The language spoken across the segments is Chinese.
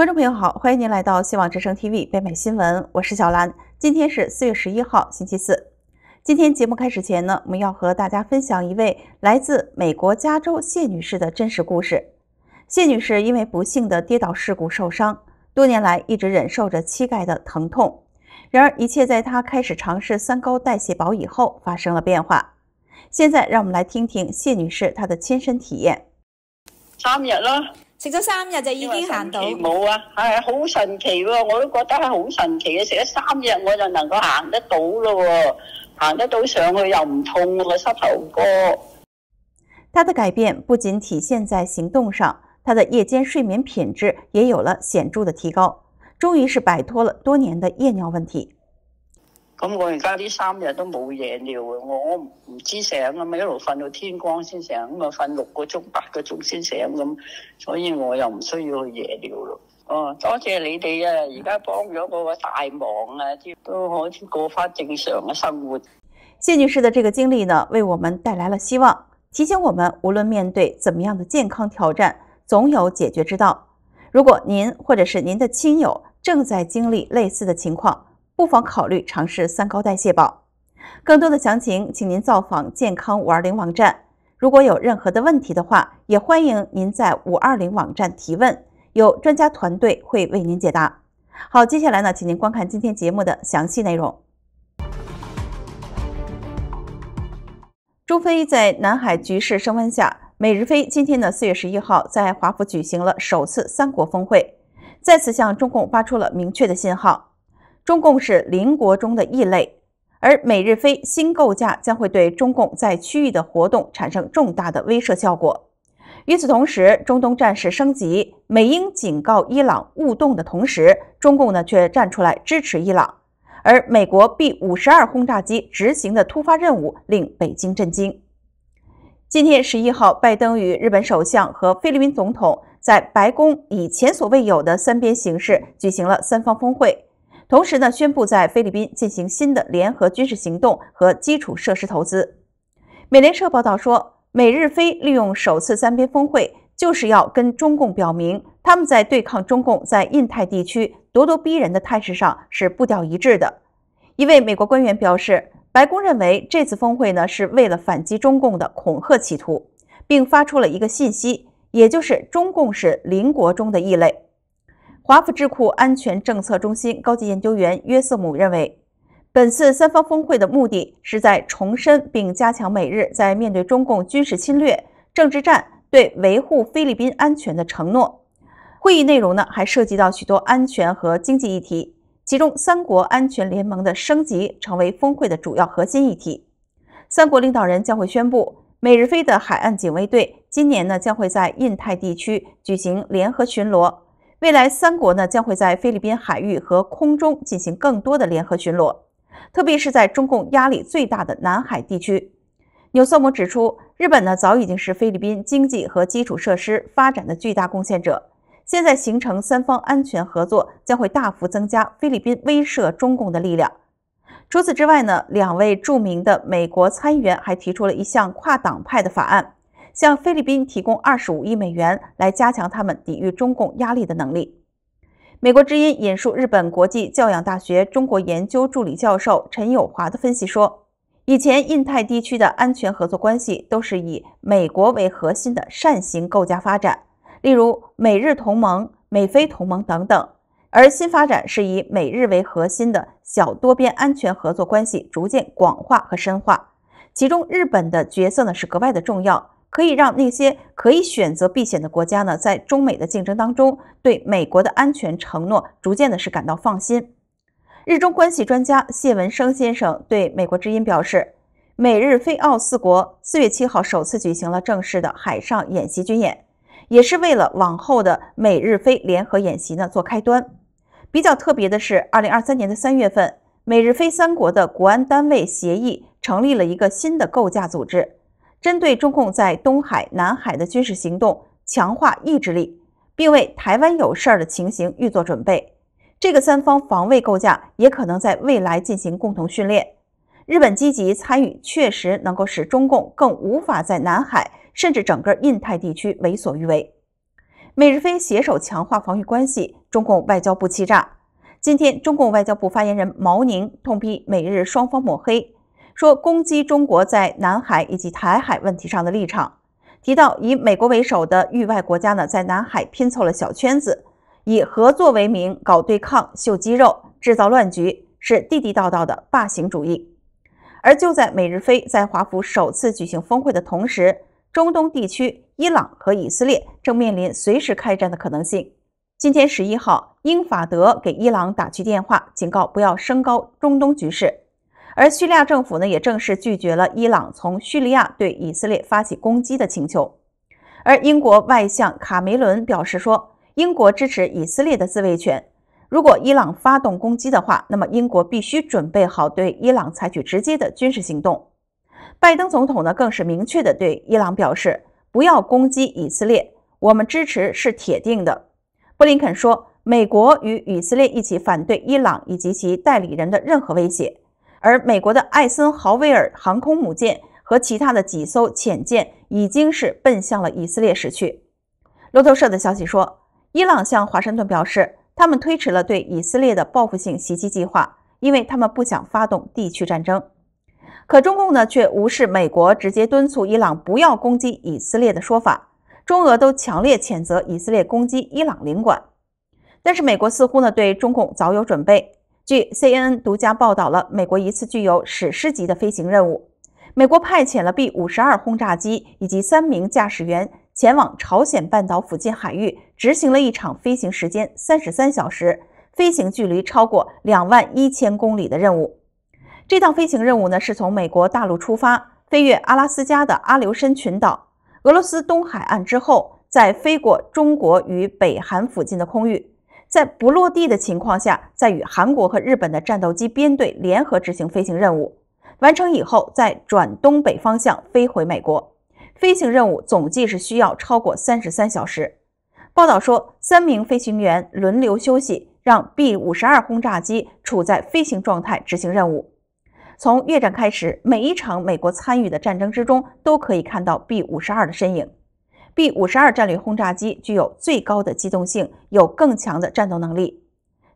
观众朋友好，欢迎您来到新望之声 TV 北美新闻，我是小兰。今天是四月十一号，星期四。今天节目开始前呢，我们要和大家分享一位来自美国加州谢女士的真实故事。谢女士因为不幸的跌倒事故受伤，多年来一直忍受着膝盖的疼痛。然而，一切在她开始尝试三高代谢宝以后发生了变化。现在，让我们来听听谢女士她的亲身体验。三日了。食咗三日就已经行到，冇啊，系好神奇喎！我都觉得系好神奇嘅，食咗三日我就能够行得到咯，行得到上去又唔痛个膝头哥。他的改变不仅体现在行动上，他的夜间睡眠品质也有了显著的提高，终于是摆脱了多年的夜尿问题。咁我而家呢三日都冇夜尿嘅，我唔知醒咁，一路瞓到天光先醒咁啊，瞓六个钟八个钟先醒咁，所以我又唔需要去夜尿咯。哦，多谢你哋啊，而家帮咗我个大忙啊，都都可以过翻正常嘅生活。谢女士的这个经历呢，为我们带来了希望，提醒我们无论面对怎么样的健康挑战，总有解决之道。如果您或者是您的亲友正在经历类似的情况，不妨考虑尝试三高代谢宝。更多的详情，请您造访健康五二零网站。如果有任何的问题的话，也欢迎您在五二零网站提问，有专家团队会为您解答。好，接下来呢，请您观看今天节目的详细内容。中非在南海局势升温下，美日菲今天呢，四月十一号在华府举行了首次三国峰会，再次向中共发出了明确的信号。中共是邻国中的异类，而美日菲新构架将会对中共在区域的活动产生重大的威慑效果。与此同时，中东战事升级，美英警告伊朗勿动的同时，中共呢却站出来支持伊朗。而美国 B 五十二轰炸机执行的突发任务令北京震惊。今天十一号，拜登与日本首相和菲律宾总统在白宫以前所未有的三边形式举行了三方峰会。同时呢，宣布在菲律宾进行新的联合军事行动和基础设施投资。美联社报道说，美日菲利用首次三边峰会，就是要跟中共表明，他们在对抗中共在印太地区咄咄逼人的态势上是步调一致的。一位美国官员表示，白宫认为这次峰会呢是为了反击中共的恐吓企图，并发出了一个信息，也就是中共是邻国中的异类。华府智库安全政策中心高级研究员约瑟姆认为，本次三方峰会的目的是在重申并加强美日在面对中共军事侵略、政治战对维护菲律宾安全的承诺。会议内容呢，还涉及到许多安全和经济议题，其中三国安全联盟的升级成为峰会的主要核心议题。三国领导人将会宣布，美日菲的海岸警卫队今年呢将会在印太地区举行联合巡逻。未来三国呢将会在菲律宾海域和空中进行更多的联合巡逻，特别是在中共压力最大的南海地区。纽瑟姆指出，日本呢早已经是菲律宾经济和基础设施发展的巨大贡献者，现在形成三方安全合作将会大幅增加菲律宾威慑中共的力量。除此之外呢，两位著名的美国参议员还提出了一项跨党派的法案。向菲律宾提供二十五亿美元，来加强他们抵御中共压力的能力。美国之音引述日本国际教养大学中国研究助理教授陈友华的分析说：“以前印太地区的安全合作关系都是以美国为核心的扇形构架发展，例如美日同盟、美菲同盟等等。而新发展是以美日为核心的小多边安全合作关系逐渐广化和深化，其中日本的角色呢是格外的重要。”可以让那些可以选择避险的国家呢，在中美的竞争当中，对美国的安全承诺逐渐的是感到放心。日中关系专家谢文生先生对《美国之音》表示，美日菲澳四国四月七号首次举行了正式的海上演习军演，也是为了往后的美日菲联合演习呢做开端。比较特别的是，二零二三年的三月份，美日菲三国的国安单位协议成立了一个新的构架组织。针对中共在东海、南海的军事行动，强化意志力，并为台湾有事儿的情形预做准备。这个三方防卫构架也可能在未来进行共同训练。日本积极参与，确实能够使中共更无法在南海甚至整个印太地区为所欲为。美日菲携手强化防御关系，中共外交部欺诈。今天，中共外交部发言人毛宁痛批美日双方抹黑。说攻击中国在南海以及台海问题上的立场，提到以美国为首的域外国家呢，在南海拼凑了小圈子，以合作为名搞对抗、秀肌肉、制造乱局，是地地道道的霸行主义。而就在美日菲在华府首次举行峰会的同时，中东地区伊朗和以色列正面临随时开战的可能性。今天十一号，英法德给伊朗打去电话，警告不要升高中东局势。而叙利亚政府呢，也正式拒绝了伊朗从叙利亚对以色列发起攻击的请求。而英国外相卡梅伦表示说：“英国支持以色列的自卫权。如果伊朗发动攻击的话，那么英国必须准备好对伊朗采取直接的军事行动。”拜登总统呢，更是明确的对伊朗表示：“不要攻击以色列，我们支持是铁定的。”布林肯说：“美国与以色列一起反对伊朗以及其代理人的任何威胁。”而美国的艾森豪威尔航空母舰和其他的几艘潜舰已经是奔向了以色列驶去。路透社的消息说，伊朗向华盛顿表示，他们推迟了对以色列的报复性袭击计划，因为他们不想发动地区战争。可中共呢却无视美国直接敦促伊朗不要攻击以色列的说法。中俄都强烈谴责以色列攻击伊朗领馆，但是美国似乎呢对中共早有准备。据 CNN 独家报道了美国一次具有史诗级的飞行任务，美国派遣了 B-52 轰炸机以及三名驾驶员前往朝鲜半岛附近海域，执行了一场飞行时间三十三小时、飞行距离超过两万一千公里的任务。这趟飞行任务呢，是从美国大陆出发，飞越阿拉斯加的阿留申群岛、俄罗斯东海岸之后，再飞过中国与北韩附近的空域。在不落地的情况下，再与韩国和日本的战斗机编队联合执行飞行任务，完成以后再转东北方向飞回美国。飞行任务总计是需要超过三十三小时。报道说，三名飞行员轮流休息，让 B 五十二轰炸机处在飞行状态执行任务。从越战开始，每一场美国参与的战争之中都可以看到 B 五十二的身影。B 五十二战略轰炸机具有最高的机动性，有更强的战斗能力。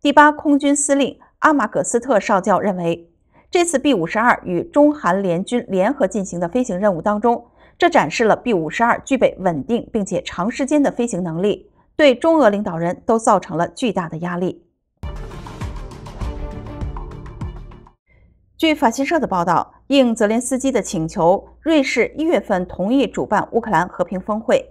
第八空军司令阿马戈斯特少校认为，这次 B 五十二与中韩联军联合进行的飞行任务当中，这展示了 B 五十二具备稳定并且长时间的飞行能力，对中俄领导人都造成了巨大的压力。据法新社的报道，应泽连斯基的请求，瑞士一月份同意主办乌克兰和平峰会。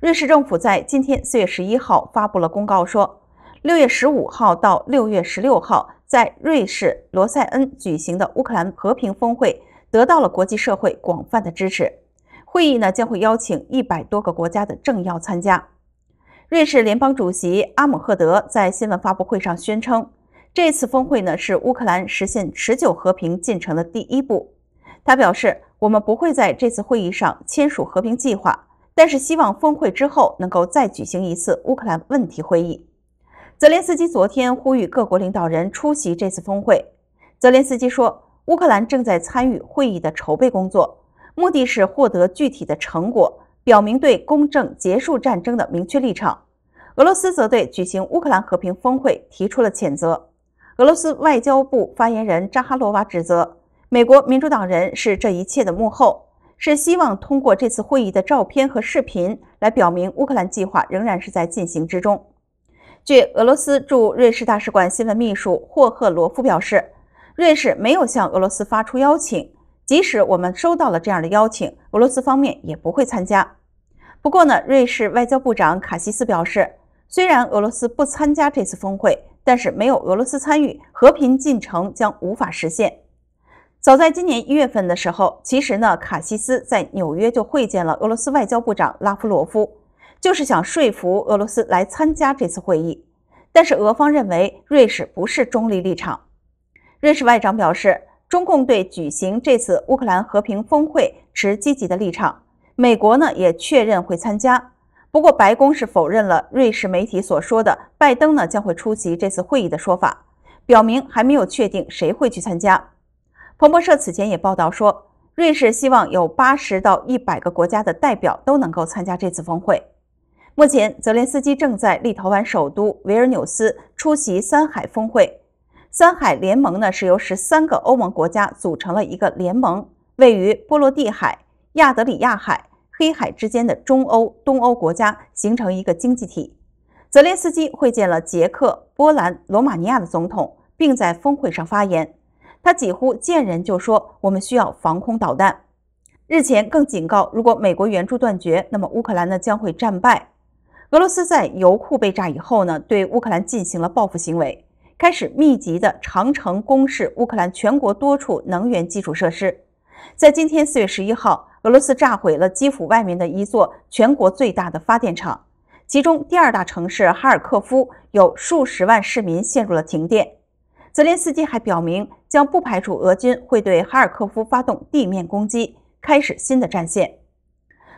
瑞士政府在今天（四月十一号）发布了公告，说六月十五号到六月十六号在瑞士罗塞恩举行的乌克兰和平峰会得到了国际社会广泛的支持。会议呢将会邀请一百多个国家的政要参加。瑞士联邦主席阿姆赫德在新闻发布会上宣称。这次峰会呢是乌克兰实现持久和平进程的第一步。他表示，我们不会在这次会议上签署和平计划，但是希望峰会之后能够再举行一次乌克兰问题会议。泽连斯基昨天呼吁各国领导人出席这次峰会。泽连斯基说，乌克兰正在参与会议的筹备工作，目的是获得具体的成果，表明对公正结束战争的明确立场。俄罗斯则对举行乌克兰和平峰会提出了谴责。俄罗斯外交部发言人扎哈罗娃指责美国民主党人是这一切的幕后，是希望通过这次会议的照片和视频来表明乌克兰计划仍然是在进行之中。据俄罗斯驻瑞士大使馆新闻秘书霍赫罗夫表示，瑞士没有向俄罗斯发出邀请，即使我们收到了这样的邀请，俄罗斯方面也不会参加。不过呢，瑞士外交部长卡西斯表示，虽然俄罗斯不参加这次峰会。但是没有俄罗斯参与，和平进程将无法实现。早在今年一月份的时候，其实呢，卡西斯在纽约就会见了俄罗斯外交部长拉夫罗夫，就是想说服俄罗斯来参加这次会议。但是俄方认为瑞士不是中立立场。瑞士外长表示，中共对举行这次乌克兰和平峰会持积极的立场。美国呢，也确认会参加。不过，白宫是否认了瑞士媒体所说的拜登呢将会出席这次会议的说法，表明还没有确定谁会去参加。彭博社此前也报道说，瑞士希望有八十到一百个国家的代表都能够参加这次峰会。目前，泽连斯基正在立陶宛首都维尔纽斯出席三海峰会。三海联盟呢是由十三个欧盟国家组成了一个联盟，位于波罗的海、亚得里亚海。黑海之间的中欧、东欧国家形成一个经济体。泽连斯基会见了捷克、波兰、罗马尼亚的总统，并在峰会上发言。他几乎见人就说：“我们需要防空导弹。”日前更警告，如果美国援助断绝，那么乌克兰呢将会战败。俄罗斯在油库被炸以后呢，对乌克兰进行了报复行为，开始密集的长城攻势乌克兰全国多处能源基础设施。在今天四月十一号。俄罗斯炸毁了基辅外面的一座全国最大的发电厂，其中第二大城市哈尔科夫有数十万市民陷入了停电。泽连斯基还表明，将不排除俄军会对哈尔科夫发动地面攻击，开始新的战线。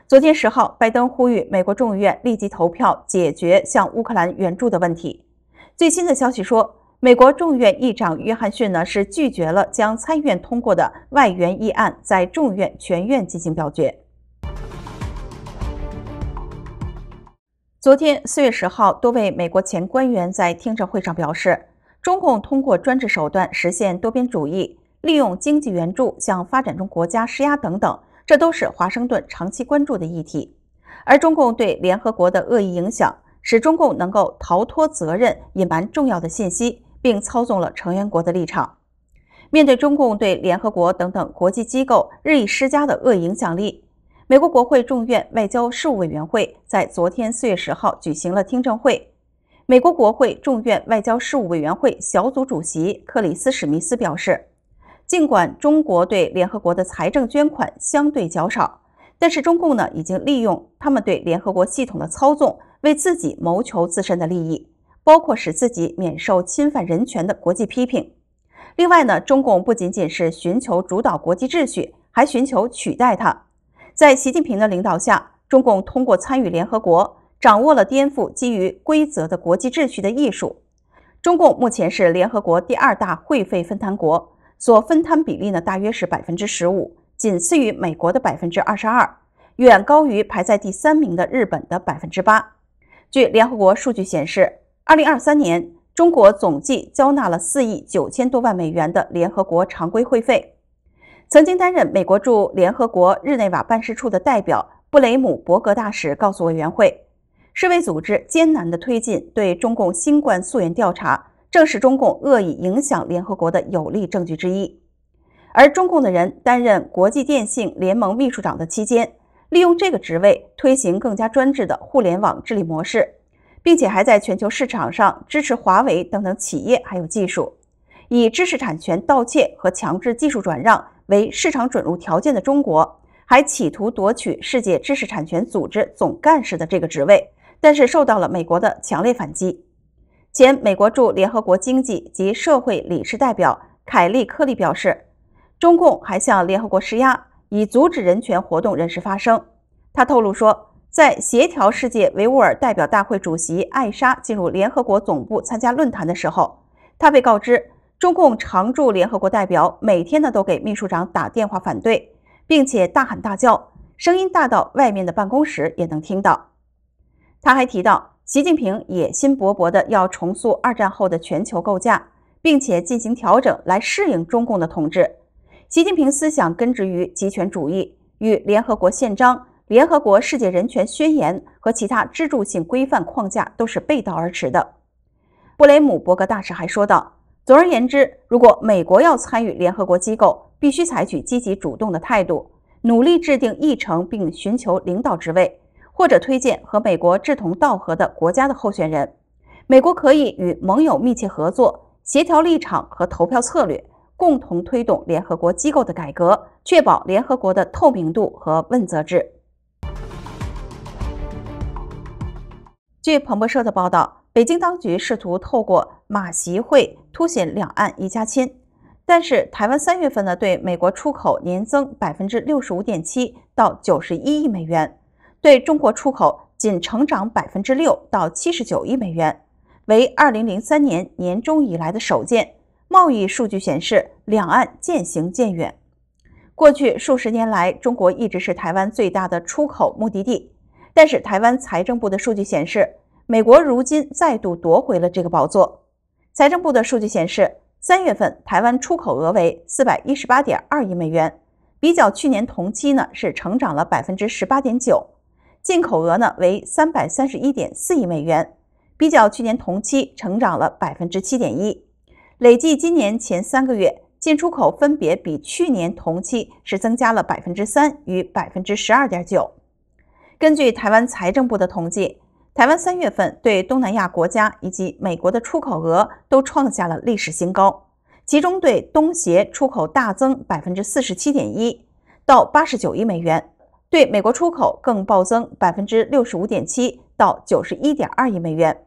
昨天十号，拜登呼吁美国众议院立即投票解决向乌克兰援助的问题。最新的消息说。美国众院议长约翰逊呢是拒绝了将参院通过的外援议案在众院全院进行表决。昨天四月十号，多位美国前官员在听证会上表示，中共通过专制手段实现多边主义，利用经济援助向发展中国家施压等等，这都是华盛顿长期关注的议题。而中共对联合国的恶意影响，使中共能够逃脱责任，隐瞒重要的信息。并操纵了成员国的立场。面对中共对联合国等等国际机构日益施加的恶影响力，美国国会众院外交事务委员会在昨天四月十号举行了听证会。美国国会众院外交事务委员会小组主席克里斯史密斯表示，尽管中国对联合国的财政捐款相对较少，但是中共呢已经利用他们对联合国系统的操纵，为自己谋求自身的利益。包括使自己免受侵犯人权的国际批评。另外呢，中共不仅仅是寻求主导国际秩序，还寻求取代它。在习近平的领导下，中共通过参与联合国，掌握了颠覆基于规则的国际秩序的艺术。中共目前是联合国第二大会费分摊国，所分摊比例呢大约是百分之十五，仅次于美国的百分之二十二，远高于排在第三名的日本的百分之八。据联合国数据显示。二零二三年，中国总计交纳了四亿九千多万美元的联合国常规会费。曾经担任美国驻联合国日内瓦办事处的代表布雷姆伯格大使告诉委员会，世卫组织艰难地推进对中共新冠溯源调查，正是中共恶意影响联合国的有力证据之一。而中共的人担任国际电信联盟秘书长的期间，利用这个职位推行更加专制的互联网治理模式。并且还在全球市场上支持华为等等企业，还有技术，以知识产权盗窃和强制技术转让为市场准入条件的中国，还企图夺取世界知识产权组织总干事的这个职位，但是受到了美国的强烈反击。前美国驻联合国经济及社会理事代表凯利·克利表示，中共还向联合国施压，以阻止人权活动人士发声。他透露说。在协调世界维吾尔代表大会主席艾莎进入联合国总部参加论坛的时候，她被告知，中共常驻联合国代表每天呢都给秘书长打电话反对，并且大喊大叫，声音大到外面的办公室也能听到。他还提到，习近平野心勃勃的要重塑二战后的全球构架，并且进行调整来适应中共的统治。习近平思想根植于极权主义与联合国宪章。联合国世界人权宣言和其他支柱性规范框架都是背道而驰的。布雷姆伯格大使还说道：“总而言之，如果美国要参与联合国机构，必须采取积极主动的态度，努力制定议程，并寻求领导职位，或者推荐和美国志同道合的国家的候选人。美国可以与盟友密切合作，协调立场和投票策略，共同推动联合国机构的改革，确保联合国的透明度和问责制。”据彭博社的报道，北京当局试图透过马席会凸显两岸一家亲，但是台湾三月份呢对美国出口年增百分之六十五点七到九十一亿美元，对中国出口仅成长百分之六到七十九亿美元，为二零零三年年中以来的首见。贸易数据显示，两岸渐行渐远。过去数十年来，中国一直是台湾最大的出口目的地。但是台湾财政部的数据显示，美国如今再度夺回了这个宝座。财政部的数据显示，三月份台湾出口额为四百一十八点二亿美元，比较去年同期呢是成长了百分之十八点九；进口额呢为三百三十一点四亿美元，比较去年同期成长了百分之七点一。累计今年前三个月，进出口分别比去年同期是增加了百分之三与百分之十二点九。根据台湾财政部的统计，台湾三月份对东南亚国家以及美国的出口额都创下了历史新高。其中对东协出口大增百分之四十七点一，到八十九亿美元；对美国出口更暴增百分之六十五点七，到九十一点二亿美元。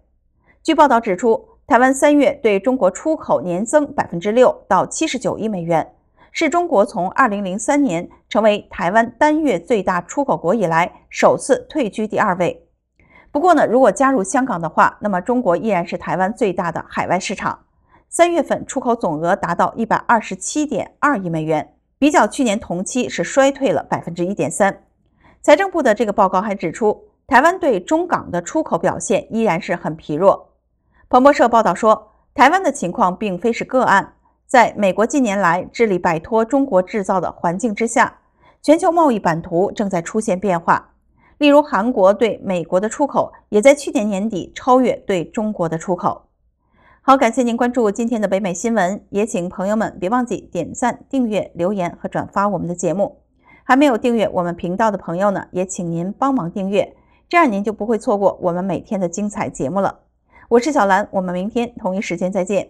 据报道指出，台湾三月对中国出口年增百分之六到七十九亿美元，是中国从二零零三年。成为台湾单月最大出口国以来，首次退居第二位。不过呢，如果加入香港的话，那么中国依然是台湾最大的海外市场。三月份出口总额达到一百二十七点二亿美元，比较去年同期是衰退了百分之一点三。财政部的这个报告还指出，台湾对中港的出口表现依然是很疲弱。彭博社报道说，台湾的情况并非是个案，在美国近年来致力摆脱中国制造的环境之下。全球贸易版图正在出现变化，例如韩国对美国的出口也在去年年底超越对中国的出口。好，感谢您关注今天的北美新闻，也请朋友们别忘记点赞、订阅、留言和转发我们的节目。还没有订阅我们频道的朋友呢，也请您帮忙订阅，这样您就不会错过我们每天的精彩节目了。我是小兰，我们明天同一时间再见。